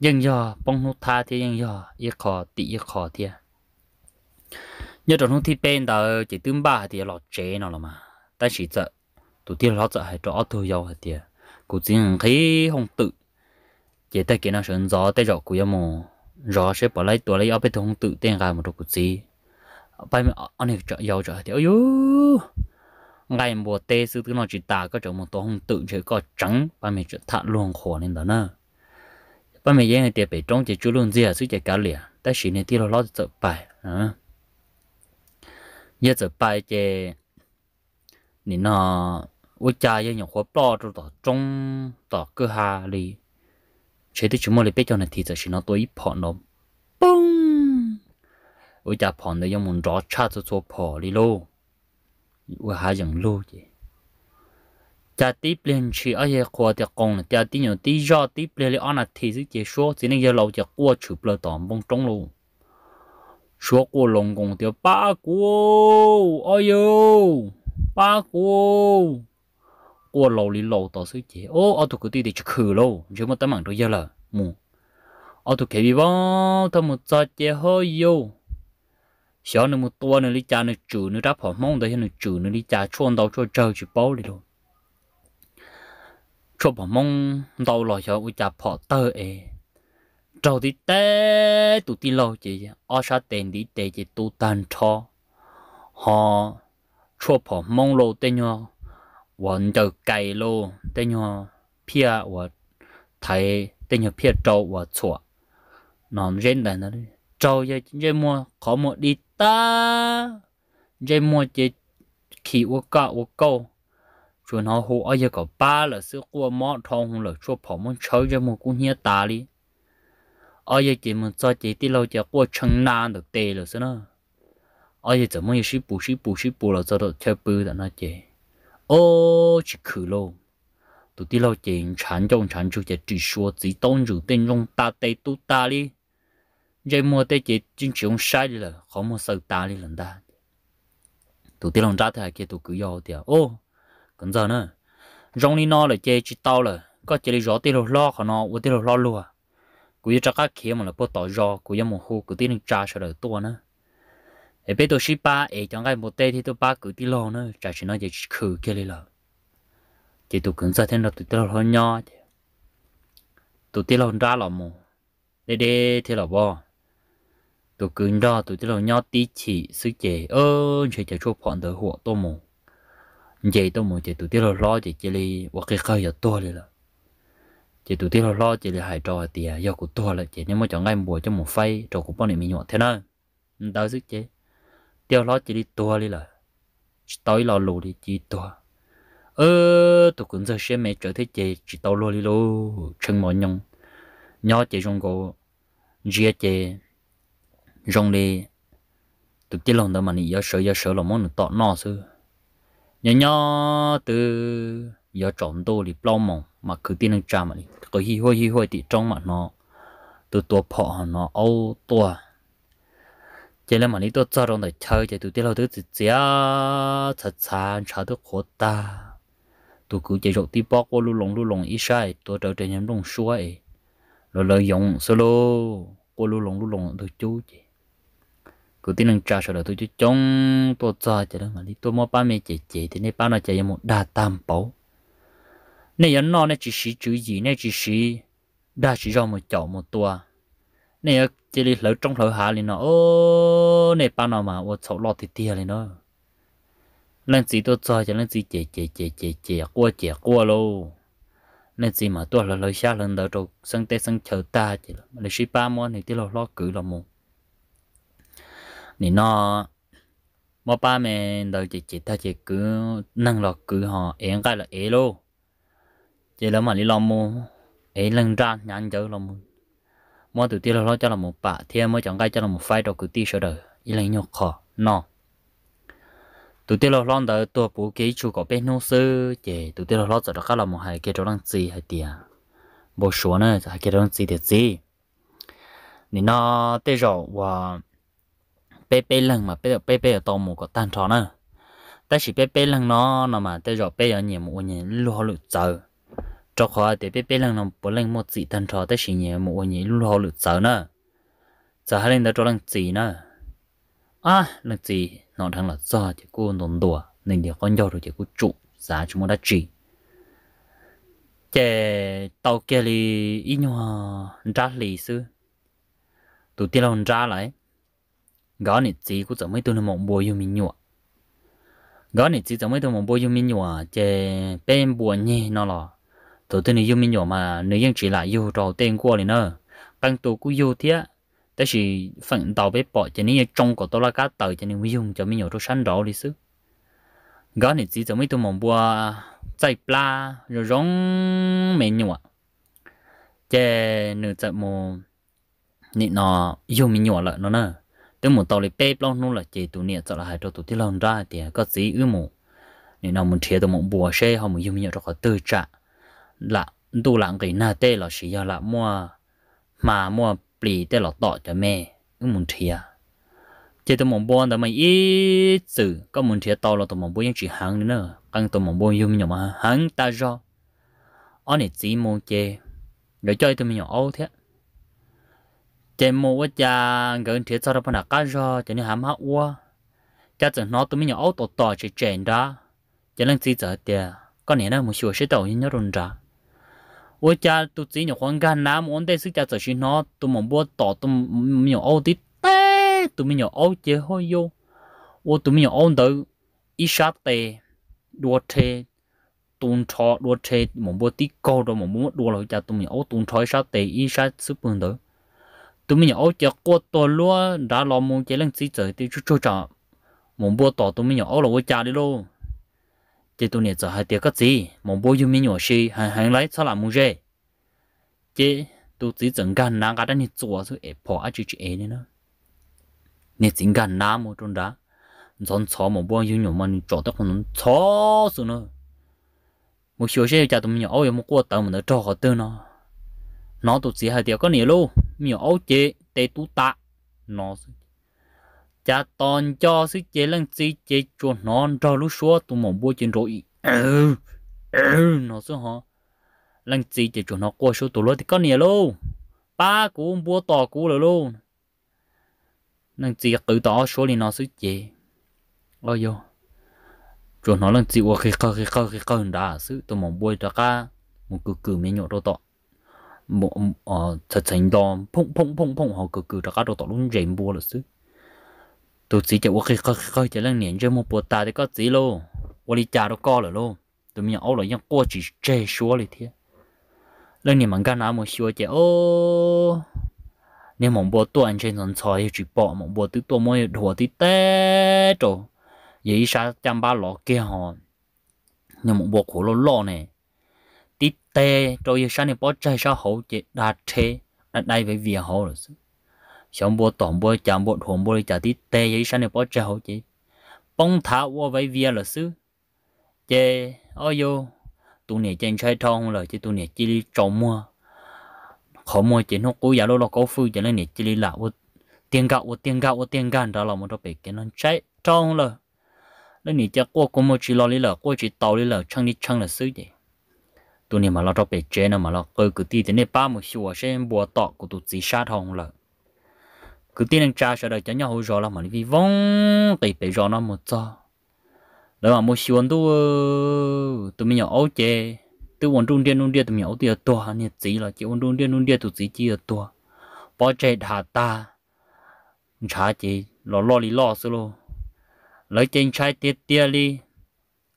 yên ยังยอป้องนุท่าที่ยังยอยี่ขอติยี่ขอเทีย nhớ trong lúc thì bên đó chỉ tương ba thì lọt chế nó là mà tại chỉ sợ tụi tiên lọt sợ hay cho thôi giàu hay tiền cụ chỉ khi không tự chỉ tại cái nó sơn gió tay rõ cụ mồ rõ sẽ bỏ lại tuổi lấy ở bên không tự tên gà một đồ cụ gì bay mà anh ấy chọn giàu chọn thì ôi ngày mùa tê sư tư nó chỉ tả có chỗ một tổ không tự chỉ có trắng bay mình chọn thả luôn khổ nên đó nữa ปมยังเดียไปจงจะจูลุงเสียสุจะเกาเหลียแต่สิเนที่เราลอดจะไปอ่ะยจะไปเจนี่นอวิจัยยังหัวปลอดต่อจงต่อกฮาลีใช้ที่ชุมพลเป็นจนที่จะสิเน้ตัวอีพอนปุ้งวิจัยพอนเลยยังมุนรอชาติจะพอลีโลวิหารยังลูเจ ta tiếp lên chỉ ở nhà khoa thì còn ta tiếp nhiều tí do tiếp lên là anh thì sẽ chỉ số chỉ nên giờ lâu chỉ qua chụp lại tạm bông trống luôn số của long công thì ba của ôi yêu ba của qua lâu đi lâu tao sẽ chỉ ô ở tụi cái tí thì chỉ khử lâu chứ mà tao mảng tôi giờ là mù ở tụi cái gì vậy tao một giờ chỉ hơi yêu xóa nữa một tua nữa đi cha nữa chữ nữa đáp họ mong tới nữa chữ nữa đi cha chuồn tao cho chơi chỉ bao đi luôn cho bọn mong đầu lo cho u cha phò tơ e trâu thì té tụ ti lo chị ở sa tiền đi tệ chị tụ tan cho họ cho bọn mong lo tên nhau vẫn chờ cày lo tên nhau pia và thấy tên nhau pia trâu và chua nó rên đại nó trâu giờ giờ mua có một đi ta giờ mua chỉ khi u cả u câu cho nó hồ ở giờ có ba là sữa qua mỏ thong hùng là cho phỏ muốn chơi cho một cũng nhớ ta đi ở giờ chỉ muốn cho chỉ tí lâu cho qua chân nan được tê là sao nó ở cho được giờ ô chỉ chỉ giờ 怎么也是补习补习补了之后才补的那节哦去去喽都 tí lâu chỉ 产 trong 产出就只说只当入定用大地都大哩 giờ mua tới chỉ chính chỉ 用 sai rồi không mua sợ ta đi lần ta tụi tí lòng ra thì kia tụi cứ yêu thì ô còn giờ nữa rong đi nó là chơi chỉ tao là có chơi rõ tiền lo của nó uống tiền lo luôn cú yêu chắc các kia mà là bớt tỏi rõ cú yêu một hô cú tiền trả sợ đời tua nữa ở bên tôi ship ba ở trong cái một tê thì tôi ba cú tiền lo nữa trả chỉ nó chỉ khử kia đi là chỉ tôi cũng giờ thêm là tôi tiền lo nhỏ tôi tiền lo ra là mù để để thì là bo tôi cứ đó tôi tiền lo nhỏ tí chỉ sức chế ơ chỉ chỉ cho phận đỡ hộ tôi mù vậy tôi muốn chỉ tụi tôi lo chỉ chỉ li hoặc cái khơi giờ to liền là chỉ tụi tôi lo chỉ li hại trò thì do của to là chỉ nhưng mà chọn ngay mùa cho một phay trò của bọn này mình nhọn thế nào tao ừ, sức chế tiêu lo chỉ đi to đi là tối lo lù đi chỉ to ơ tụi cũng giờ xem mẹ trở thế chị chỉ tao lo đi lô chân mỏi nhung nhỏ chị trong cổ ria chị trong đi tụi tôi lòng đó mà nị giờ sợ giờ sợ là món nó tọt nọ xưa nhỏ nhỏ từ giờ trộn đồ thì bao mỏng mà cứ tin nó chạm mà có hi hoi hi hoi thì trong mà nó từ tua phọ nó âu tua chỉ là mà đi tôi cho trong đời chơi chỉ tôi tiết lâu thứ chỉ chỉ thật sàn sợ tôi khổ ta tôi cứ chỉ rộng tí bóc qua lồng lu lồng ít sai tôi trở thành nhóm đồng suối rồi lợi dụng solo qua lồng lu lồng tôi chú chị cứ tin rằng trả sổ đầu tôi chú chống tôi cho chả đó mà đi tôi mua ba mẹ chị chị thì nên ba nó chạy một đa tam bảo nên giờ nó nên chỉ sử chữ gì nên chỉ sử đa sử cho một chậu một tua nên chỉ đi lỡ trong lỡ hạ lên nó ô nên ba nó mà ô sổ lo thì tia lên nó lên gì tôi cho cho lên gì chị chị chị chị chị qua chị qua luôn nên gì mà tôi là lời xa lần đầu trâu sân tây sân chờ ta chỉ là sử ba món này tí lo lo cử là một nên nó mà ba mẹ đầu chỉ chỉ ta chỉ cứ nâng lọc cứ họ em cái là em luôn chỉ là mà đi làm mua em lần ra nhàn chơi làm mua mua từ tiên là nó cho là một bà thiên mới chẳng cái cho là một phái đồ cứ ti sợ đời ý là nhục khó nó từ tiên là lon đời tôi bố kế chủ có bên nô sư chỉ từ tiên là nó giờ đó là một hai cái chỗ đang gì hay tiền bố số nữa hai cái đang gì thì gì nên nó tới rồi và bé bé lăng mà bé bé bé ở tàu mù có tan tròn nữa ta chỉ bé bé lăng nó nó mà ta rồi bé ở nhà mù nhà lo lụt giờ cho khó thì bé bé lăng nó bố lần một chỉ tan tròn ta chỉ nhà mù nhà lo lụt giờ nữa giờ hai lần đã cho lần chỉ nữa à lần chỉ nó thằng là do chỉ cô nôn đùa nên để con nhau rồi chỉ cô trụ giá chúng ta chỉ chế tàu kia thì ít nhau ra lì sư tụi tiên là ra lại gõ nị chỉ cũng chẳng mấy tôi nó mong bùa yêu mình nhọ gõ nị chỉ chẳng mấy tôi mong bùa yêu mình nhọ chè bên bùa nhỉ nó lò tôi tôi nó yêu mình nhọ mà nếu dân chỉ là yêu trò tên qua này nữa bằng tôi cũng yêu thế đó là phận tàu bé bỏ cho nên trong của tôi là cá tờ, cho nên mới dùng cho mình nhọ tôi sẵn rõ đi xứ gõ nị chỉ chẳng mấy tôi mong bùa chạy pla rồi rong mẹ nhọ chè nửa chậm mồm nị nó yêu mình nhọ lại nó nữa tôi muốn tàu lấy bếp lon nó là chỉ tụi nè cho là hai cho tụi tí lon ra thì có gì ư mù nên nó mình chia tụi muốn bùa xe họ muốn dùng nhiều cho họ tự trả là đủ lãng cái na tê là chỉ do là mua mà mua bì tê là tọt cho mẹ ư muốn chia à? chỉ tụi muốn buôn tụi mình ít chữ có muốn chia tàu là tụi muốn buôn chỉ hàng nữa càng tụi muốn buôn dùng nhiều mà hàng ta cho anh ấy chỉ muốn chơi để chơi tụi mình nhỏ âu thế chém mồ quá cha gần thiệt sao đâu phải là cá rô cho nên hàm hắc quá cha chẳng nó tụi mình nhỏ tổ tổ chỉ chèn đó cho nên chỉ giờ tiệt con này nó một sửa sẽ đầu như nhau rồi ra quá cha tụi chỉ nhỏ khoảng gần năm muốn đây sức cha giờ chỉ nó tụi mình bữa tổ tụi mình nhỏ ô tí té tụi mình nhỏ ô chế hơi vô ô tụi mình nhỏ ô tới ít sát tê đua tê tuôn thọ đua tê một bữa tít câu rồi một bữa đua rồi cha tụi mình ô tuôn thọ sát tê ít sát sức bưng tới tụi mình ở chợ qua tổ luôn đã làm mua cái lên xí chở thì chú chú chợ muốn bố tổ tụi mình ở là quê cha đi luôn chế tụi này giờ hay tiếng cái gì muốn bố dùng mình nhỏ xí hàng hàng lấy sao làm mua chế chế tụi chỉ chừng gần nà cái đó thì chùa rồi ép bỏ ở chỗ chỗ ấy nữa nè chỉ gần nà một trong đó dọn chó muốn bố dùng nhỏ mà chó đó còn chó rồi nữa một số xe cha tụi mình nhớ ở một quê tao mình đã cho họ tư nó nó tụi chỉ hay tiếng cái này luôn miểu ô chế tế tú tạ nó cha toàn cho sức chế lần gì chế chuột non cho lúc xua tụ mỏng bua trên rồi ừ ừ nó sẽ hả lần gì chế chuột nó qua số tụ lối thì có nè luôn ba cú bua tỏ cú rồi luôn lần gì cử tỏ số thì nó sức chế ôi vô chuột nó lần gì qua khi khơi khi khơi khi khơi đã sức tụ mỏng bua cho cả một cử cử mấy nhộn đồ tọt một ờ thật thành đó phong phong phong phong họ cứ cứ ra cái đó luôn rèn bùa là chứ tôi chỉ chạy qua khi khi khi chạy lên nền chơi một bộ ta thì có gì lô qua đi chà đó co rồi lô tụi mình ấu lại nhắc qua chỉ chơi xóa lại thế lên nền mình gan nào mà xóa chạy ô nên mong bộ tôi trên sân soi chỉ bỏ mong bộ tôi tôi mới đùa tí té rồi vậy sao chăm ba lọ kia họ nhưng mong bộ khổ lo lo này tí tê cho rồi sáng nay bỏ chạy sao hậu chị đa thế đặt đây với việc hậu rồi xong bố tổng bố chạm bố thủng bố chả tí tê vậy sáng nay bỏ chạy hậu chị bông thả vô với việc là sư chị ôi yo tụ này trên trái thong là chứ tu này chỉ đi trồng mua khó mua chỉ nó cố giả lô lô cố phu cho nên này chỉ đi lạ vô tiền gạo vô tiền gạo vô tiền gạo đó là một đứa bé cái nó trái thong là nên này chắc cô cũng mua chỉ lo đi là cô chỉ tàu đi là chăng đi chăng là xứ vậy tu ni mà lo cho bé chế nó mà lo cơ cứ ti thế này ba một xíu sẽ bùa tọ của tụi sĩ sát hồng là cứ ti nên cha sẽ đợi cho nhau rồi là mà vì vong tì bé rồi nó một cho đó mà một xíu anh tu tụi mình nhỏ ấu chế tụi quân trung điên trung điên tụi mình ấu tiền to nhiệt gì là chỉ quân trung điên trung điên tụi chỉ chỉ to bỏ chạy thả ta chả chỉ lo lo li lo xí lo lấy trên trái tiết tiết đi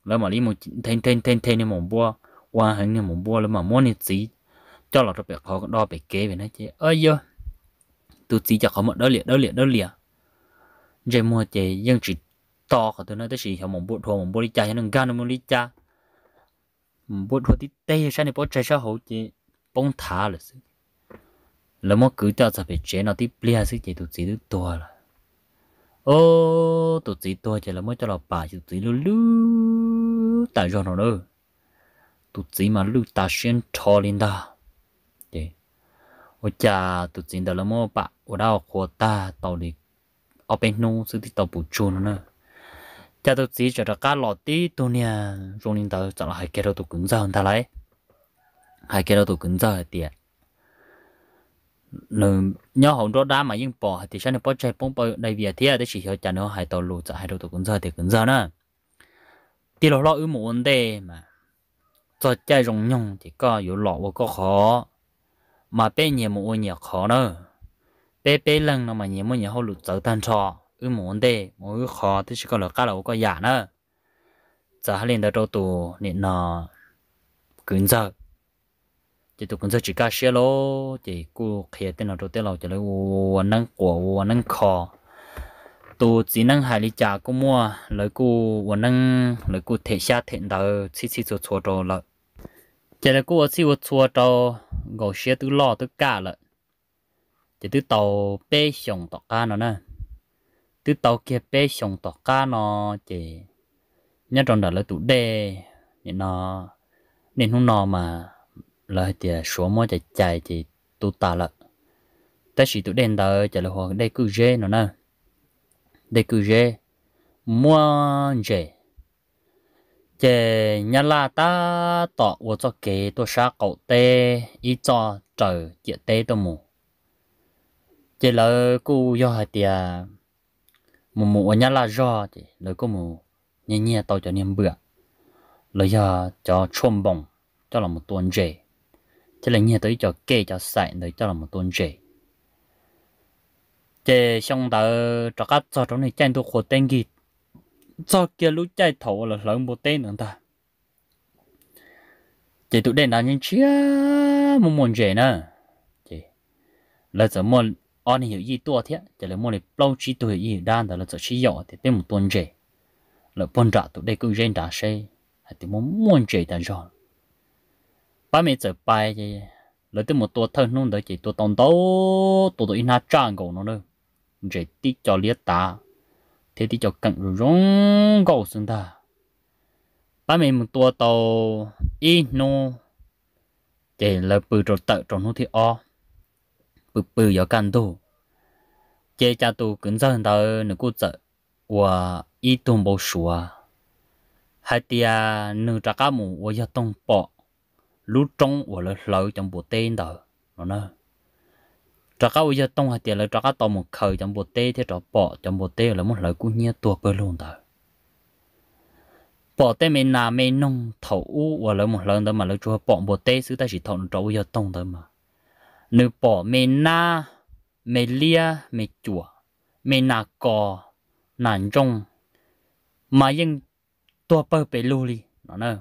lấy mà đi một thèn thèn thèn thèn đi một bùa qua hình như một bua là mà muốn thì chỉ cho là cho bé khó đo bé kế về nó chứ ơi yo tôi chỉ cho khó một đó liệt đó liệt đó liệt giờ mua chè dân chỉ to khó tôi nói tới chỉ hiểu một bộ thua một bộ đi cha cho nên gan một đi cha một bộ thua tí tê sao này bộ trái sao hậu chứ bông thả là sự là một cứ cho sao phải chế nó tí plia sự chế tôi chỉ tôi to là ô tôi chỉ to chỉ là mới cho là bà tôi chỉ lú lú tại do nó đâu tụt chỉ mà lưu ta xuyên cho lên đó để ở cha tụt chỉ đó là mua bạc ở đâu của ta tàu đi ở bên nông sự thì tàu bù chôn nữa cha tụt chỉ cho ra cá lọt đi, tôi nè rồi nên tàu chẳng là hai cái đó tụt cứng ra ta lấy hai cái đó tụt cứng ra tiền nửa nhỏ hồng đó đá mà yên bỏ thì sao nó bỏ chạy bông bỏ đây việc thế để à? chỉ cho cha nó hai tàu lụt hai đầu tụt cứng ra thì cứng ra nữa thì nó lo ư một vấn đề mà cho chơi rồng nhung thì có yếu lọ và có khó mà bé nhiều một ô nhiều khó nữa bé bé lần nó mà nhiều một nhiều hậu lụt trở thành cho ư muốn đề mỗi khó thì chỉ có là cá lẩu có giả nữa giờ lên đó trâu tù nên nó cứng giờ chỉ tụ cứng giờ chỉ cá xe lô chỉ cú khía tên nào trâu tên nào chỉ lấy ô nâng của ô nâng khó tụ chỉ năng hai lý trả cô mua lấy cú ô nâng lấy cú thể xa thiện đạo chỉ chỉ cho cho rồi giờ là cô siêu chua cho gò xe tứ lo tứ cả lận chỉ tứ tàu bê sông tọt cá nó nè tứ tàu kia bê sông tọt cá nó chỉ nhớ trong đó là tụ đê nên nó nên nó nó mà là thì số mỗi chạy chạy thì tụ ta lận ta chỉ tụ đen đó chỉ là hoàng đây cứ dê nó nè đây cứ dê mua dê chế nhà la ta tỏ vô cho kế tôi sa cậu tê ý cho trời chế tê tôi mù chế lỡ cô do hai tia mù mù ở nhà la do chế lỡ cô mù nhẹ nhẹ tao cho niềm bữa lỡ giờ cho chôn bông cho là một tuần chế chế là nhẹ tới cho kê cho sạch để cho là một tuần chế chế xong tờ cho các cho trong này chen tôi khổ tên gì cho kia lũ chạy thổ là lớn một tên nữa ta chị tụi đen nào nhưng chưa một môn rẻ nè chị là giờ môn on hiểu gì tua thế chị là môn này lâu chỉ tuổi gì đang, đó là giờ chỉ nhỏ thì tên một tuần rẻ là bọn trả tụi đây cứ rèn đã xe hay thì muốn môn rẻ đã rồi ba mẹ giờ bài chị là tên một tuần thân luôn đấy chị tụi tông tàu tụi tụi ina trang cổ nó nữa rẻ tí cho liếc ta thế thì cho cận rong gầu xuống ta ba mẹ một tua tàu y nô để là bự rồi tự trong nó thì o bự bự giờ can tu chế cha tu cứng dân tờ nữ cô trợ và y tuôn bầu sủa hai tia nữ trả cá mù và giờ tông bỏ lú trong và lỡ lỡ trong bộ tên đó, nó nữa trò cá bây giờ tông hạt tiền là trò cá tàu một khởi trong bột tê thế trò bỏ trong bột tê là một lời cũng nhớ tua bơ luôn đó bỏ tê mình là mình nông thầu u và là một lần đó mà lấy cho bỏ bột tê xứ ta chỉ thọn trò bây giờ tông thôi mà nếu bỏ mình na mình lia mình chùa mình là cò nản trong mà nhưng tua bơ bê luôn đi nó nè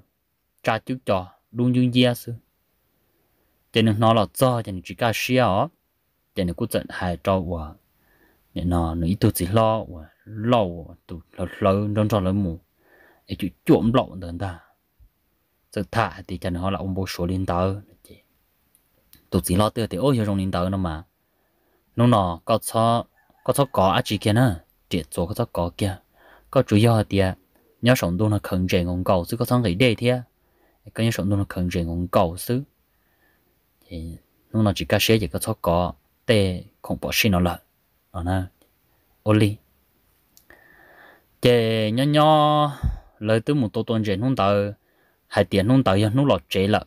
cha chú trò đúng dương gia sư cho nên nó là do cho nên chỉ cả xia để nó cũng trận hai trâu và nè nó nó ít tụt gì lo và lo và tụt lo lo non cho lớn mù để chịu chuộng lộn tận ta sự thả thì chẳng họ là ông bố số liên tờ tụt gì lo tựa thì ôi cho trong liên tờ nó mà nó nó có cho có cho có á chỉ kia nữa chỉ chỗ có cho có kia có chủ yếu là thì nhớ sống đồ là khẩn trương ông cầu chứ có thằng gì đây thế cái nhớ sống đồ là khẩn trương ông cầu chứ thì nó chỉ cá sẽ chỉ có cho có tê không bỏ xin nó lợi, ở na oli chè nhỏ nhỏ lời từ một tô tôn chế nung tờ hai tiền nung tờ nung lọt chế lợ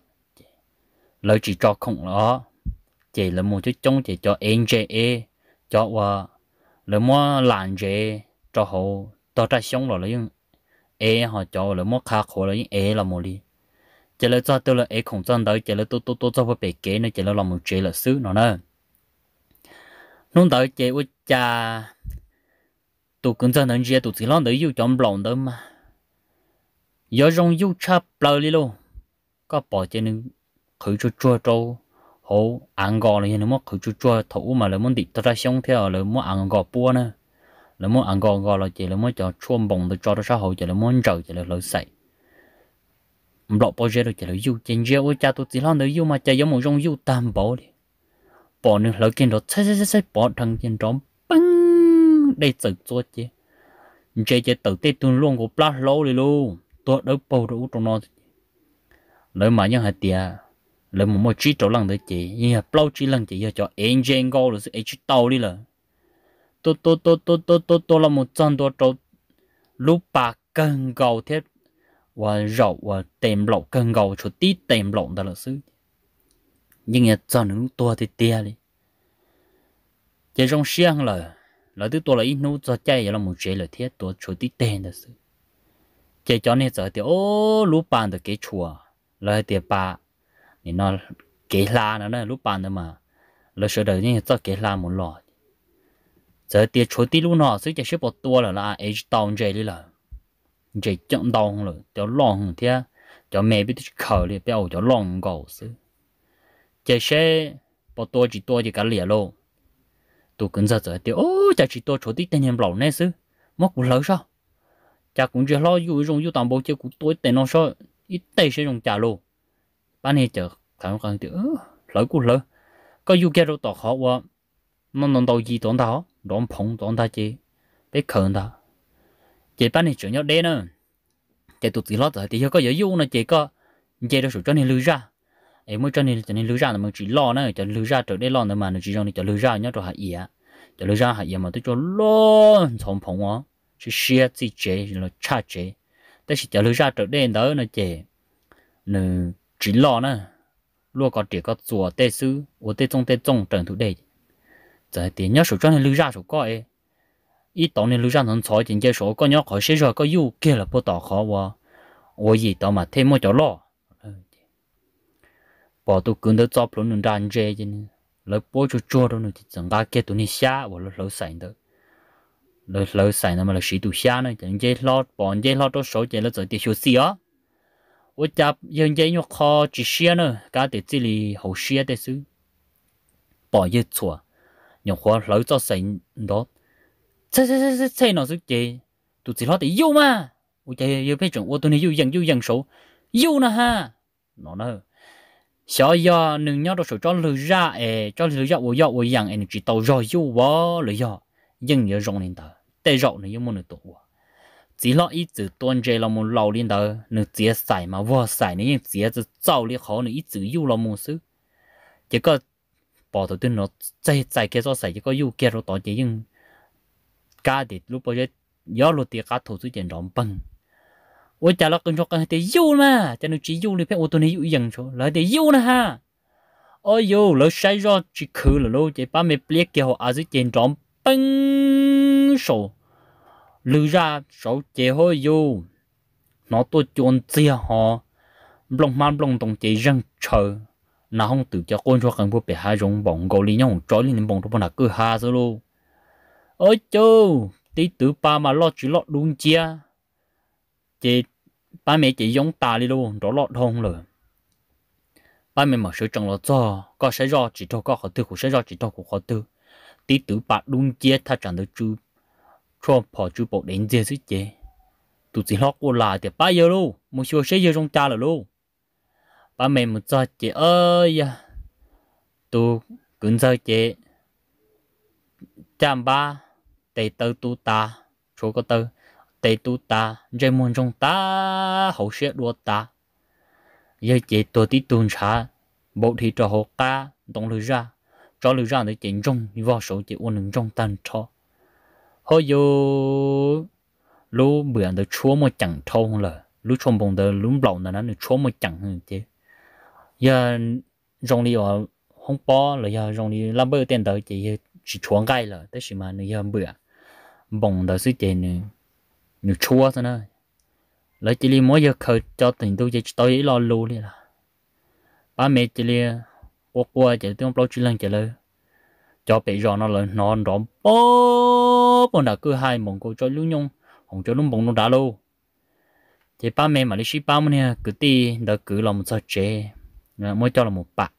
lời chỉ cho không đó chè là một chút trông chè cho anh chè e cho và lời mua làn chè cho hồ to ra sống rồi lấy e họ cho lời mua khá khổ lấy e là một đi chè lời cho tôi là e không chân tới chè lời tôi tôi tôi cho phải bể kế nữa chè lời làm một chế là xứ nó nữa nông tới chế u cha tụ cũng chân nông dân tụ chỉ lo tới yêu chọn lòng đó mà giờ rong yêu cha bao đi luôn có bỏ chế nên khử cho chua trâu hổ ăn gò này nó mà khử cho chua thủ mà lại muốn đi tao ra xong theo lại muốn ăn gò bua nữa là muốn ăn gò gò là chỉ là muốn cho chua bồng để cho nó xã hậu chỉ là muốn trở chỉ là lợi sậy lọ bao giờ rồi chỉ là yêu trên gieo cha tụ chỉ lo tới yêu mà chỉ giống một rong yêu tam bảo đi bỏ nữa lỡ kia đó xây xây xây bỏ thằng kia đó băng đây sợ cho chứ chơi chơi tự tê tuôn luôn của plát lâu đi luôn tôi đỡ bầu đủ trong nó lỡ mà nhớ hạt tiệt lỡ mà mua chỉ chỗ lần tới chị nhưng mà plát chỉ lần chị giờ cho engine go rồi sẽ chỉ tàu đi là tôi tôi tôi tôi tôi tôi tôi là một trăm đô trâu lúc bà cần cầu thiết và rậu và tìm lậu cần cầu chỗ tí tìm lậu đó là sư nhưng nhà cho nó tua thì tia đi chỉ trong xiang là là thứ tua là ít nút cho chạy là một chế là thiết tua chỗ tí tiền đó sự chỉ cho nên giờ thì ô lũ bàn được cái chùa là thì bà thì nó cái la nó là lũ bàn đó mà là sợ đời nhưng cho cái la một lọ giờ thì chỗ tí lũ nọ sẽ chỉ sẽ bỏ tua là là ấy tao chơi đi là chơi chậm đau rồi cho lòng thế cho mẹ biết khởi đi béo cho long cầu sự chạy xe bỏ tua chỉ tua chỉ cả lìa lô tôi cũng giờ giờ tiêu ô chạy chỉ tua chỗ tí tên em lẩu nè sư mất cũng lỡ sao chả cũng chưa lo dù dùng dù toàn bộ chưa cũng tôi tên nó sao ít tay sẽ dùng trả lô bán hết chợ thằng con tiêu lỡ cũng lỡ có dù kia đâu tỏ khó quá nó nằm đầu gì tổn tháo đón phóng tổn tháo chứ bé khẩn đó chị bán hết chợ nhau đen nữa chị tụt gì lo tới thì có giờ dù nó chị có chị đâu sửa cho nên lưu ra ấy mỗi chân thì cho nên lưới ra là mình chỉ lo nữa cho lưới ra trở đây lo nữa mà nó chỉ cho nên cho lưới ra nhớ cho hạ ý á cho lưới ra hạ ý mà tôi cho lo xong phong á chỉ xe chỉ chế là cha chế thế thì cho lưới ra trở đây đó nó chế nó chỉ lo nữa luôn có chỉ có chùa tê sư ô tê trong tê trong trần thủ đề giờ thì nhớ số cho nên lưới ra số có ấy ít tổng nên lưới ra thằng sói chính chế số có nhớ khỏi xe rồi có yêu kia là bất tỏ khó quá ô gì tao mà thêm một chỗ lo bỏ tôi cứ đỡ chọc luôn ra anh chơi chứ lỡ bỏ cho cho đâu nữa thì chẳng ta kia tôi đi xa và lỡ lỡ sành đó lỡ lỡ sành nó mà là sĩ tôi xa nữa chẳng chơi lo bỏ chơi lo đó số chơi lỡ rồi thì xíu xí á tôi chập yên chơi nhau khó chỉ xí nữa cả để chỉ là hậu xí để xứ bỏ yên chua nhung hoa lỡ cho sành đó chơi chơi chơi chơi chơi nó số chơi tôi chỉ lo để yêu mà tôi chơi yêu phải chuẩn tôi này yêu dần yêu số yêu nè ha nó nữa 小呀，能要到手抓楼下哎，抓楼下我要我养哎，你知道绕有哇了呀，人也绕领导，带绕呢也没得多哇。chỉ lo ít chữ tuân chế là một lâu lên đó, nó chỉ xài mà vừa xài nên những chỉ chữ giàu lên khó nó ít chữ yêu một sự, chỉ có bỏ đầu tiên nó chạy chạy cái số xài chỉ có cái rồi đó chỉ cái thì lúc bây giờ yếu lúc thì cả thủ sư tiền rộng 我家了跟着跟得有嘛，在那只有那片我都能有人说，来得有了哈。哦哟，老晒热只渴了喽，这把没别给我儿子见装崩手，留下手这好哟，nó tôi chôn tia họ, lòng man lòng đồng chỉ răng chờ, nó không tự cho con cho cần bố hai rong bóng gò li nhau trói lên bóng đó là cứ ha rồi luôn. Ôi chú, tí ba mà lo chỉ lo đúng chia, chỉ ba mẹ chỉ giống ta đi luôn đó lọt thông rồi ba mẹ mở sửa trong lọ cho có sẽ do chỉ cho có khó tư của sẽ do chỉ cho của khó tư tí tử bạc đun chia tha chẳng được chú cho bỏ chú bộ đến dê dưới chế tụ chỉ lọt của là thì ba giờ luôn một số sẽ giờ trong cha là luôn ba mẹ một cho chị ơi tụ cứng giờ chị chạm ba để tơ tu ta số có tơ tê tu ta dây môn trong ta hậu sẽ đua ta giờ chỉ tổ tí tuần trả bộ thì trò hộ ca đồng lừa ra trò lừa ra để chỉnh trong vào số chỉ uốn đường trong tan trò hồi giờ lú bữa được chúa mà chẳng thâu là lú chôm bông được lú lẩu là nó chúa mà chẳng chứ giờ rong đi ở không bỏ là giờ rong đi làm bữa tiền tới chỉ chỉ chuồng gai là tới mà giờ bữa bông được suy tiền nụ chua thôi nè lấy chỉ li mỗi giờ khởi cho tình tôi chỉ tôi chỉ lo lù đi là ba mẹ chỉ li ô qua chỉ tôi không chỉ lần chỉ lời cho bị rõ nó là non rõ bố bọn đã cứ hai mộng cô cho lưu nhung không cho lúc mộng nó đã lâu thì ba mẹ mà đi ship ba mình cứ ti đã cứ làm một sao chế mỗi cho là một bạc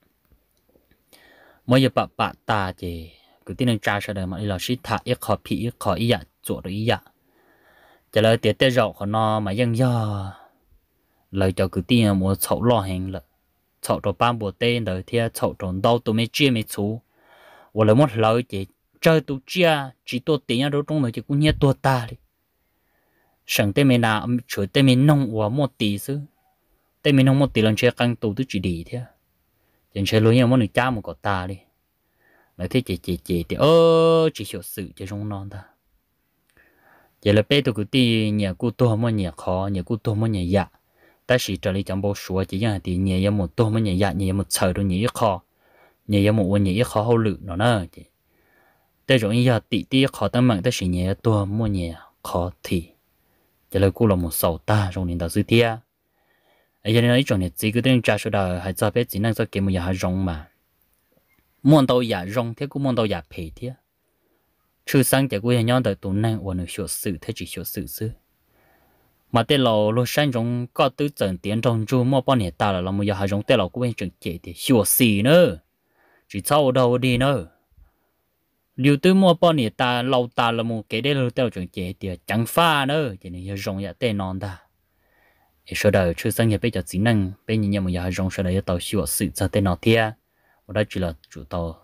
mỗi giờ bạc bạc ta chỉ cứ ti là cha sẽ đời mà đi là ship thả ít khó phí ít khó ít dạ à, chuột rồi ít dạ à trả lời tiệt tê rộng của nó mà dân do lời cho cứ tiền một sậu lo hình lợ sậu trộn ban bộ tê đời thia sậu trộn đâu tụi mấy chia mấy chú và lời một lời chỉ chơi tụi chia chỉ tôi tiền ở đâu trong đời chỉ cũng nhớ tôi ta đi sẵn tê mình nào chuối tê mình nông và một tỷ xứ tê mình nông một tỷ lần chơi căng tụ tôi chỉ đi thia chẳng chơi lối nhau một người cha một cậu ta đi lời thế chỉ chỉ chỉ thì ơ chỉ hiểu sự chơi trong non ta giờ là bây giờ cái gì nhà cụ tôi mà nhà khó nhà cụ tôi mà nhà dạ ta chỉ trở lại chẳng bao số chỉ là thì nhà nhà một tôi mà nhà dạ nhà một sợ rồi nhà khó nhà nhà một nhà khó hậu lự nó nè ta rồi nhà tỷ tỷ khó ta mạng ta chỉ nhà tôi mà nhà khó thì giờ là cụ là một sầu ta rồi nên ta giữ tia ấy giờ này trong này chỉ có đến trả số đời hay cho biết chỉ năng cho kiếm một nhà rong mà muốn đâu nhà rong thì cũng muốn đâu nhà phê thế chứ sang chạy quay nhau tới tụ này và nửa sửa sự thế chỉ sửa sự chứ mà tên lò lô sang trong có tư trận tiến trong chu mua bao nhiêu ta là làm một giờ hai trong tên lò cũng bên trường chạy thì sửa xì nữa chỉ sau đầu đi nữa điều tư mua bao nhiêu ta lâu ta là một cái đấy là tên trường chạy thì chẳng pha nữa chỉ nên dùng ya dạ tên non ta thì sau đó chứ sang nhà bây giờ chỉ năng bây giờ nhà một giờ hai trong sau đó tàu sửa sự cho tên nó thia và đó chỉ là chủ tàu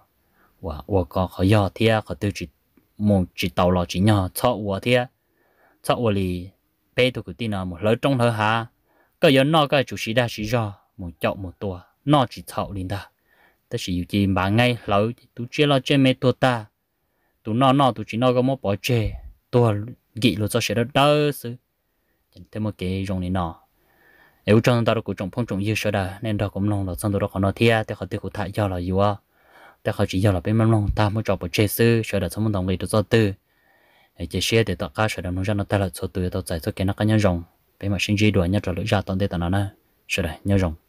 và và có khó do thia có tư chỉ một chỉ tàu lò chỉ nhỏ cho ủa thế cho ủa lì bé tôi cứ tin là một lỡ trong lỡ hà cái giờ nó cái chủ sĩ đa sĩ do một chậu một tua nó chỉ thọ liền ta ta chỉ yêu chỉ bà ngay lâu, tú chia lo chơi mấy tua ta tú nó nó tú chỉ nó có một bỏ chơi tua gị lo cho sẽ đó đỡ sự thế một cái dùng này nọ nếu trong đó cũng trong phong trọng yêu sợ đó nên đó cũng nông là trong đó có nó thia thì họ tiêu thụ thải do là yêu แต่เขาจียอมรับเป็นมันลงตามมาจอบปเชซื้อเชื่อเด็กสมุนตองเลยตัวโตตื้อไอ้เจเชียเด็กต่อการเชื่อดำนุ่งจันทร์แต่ละโตตื้อต่อใจโตแกนักกันยังรองเป็นมาชิงจีด่วนยัดระลึกยาตอนเด็กตอนนั้นนะเชื่อได้ยังรอง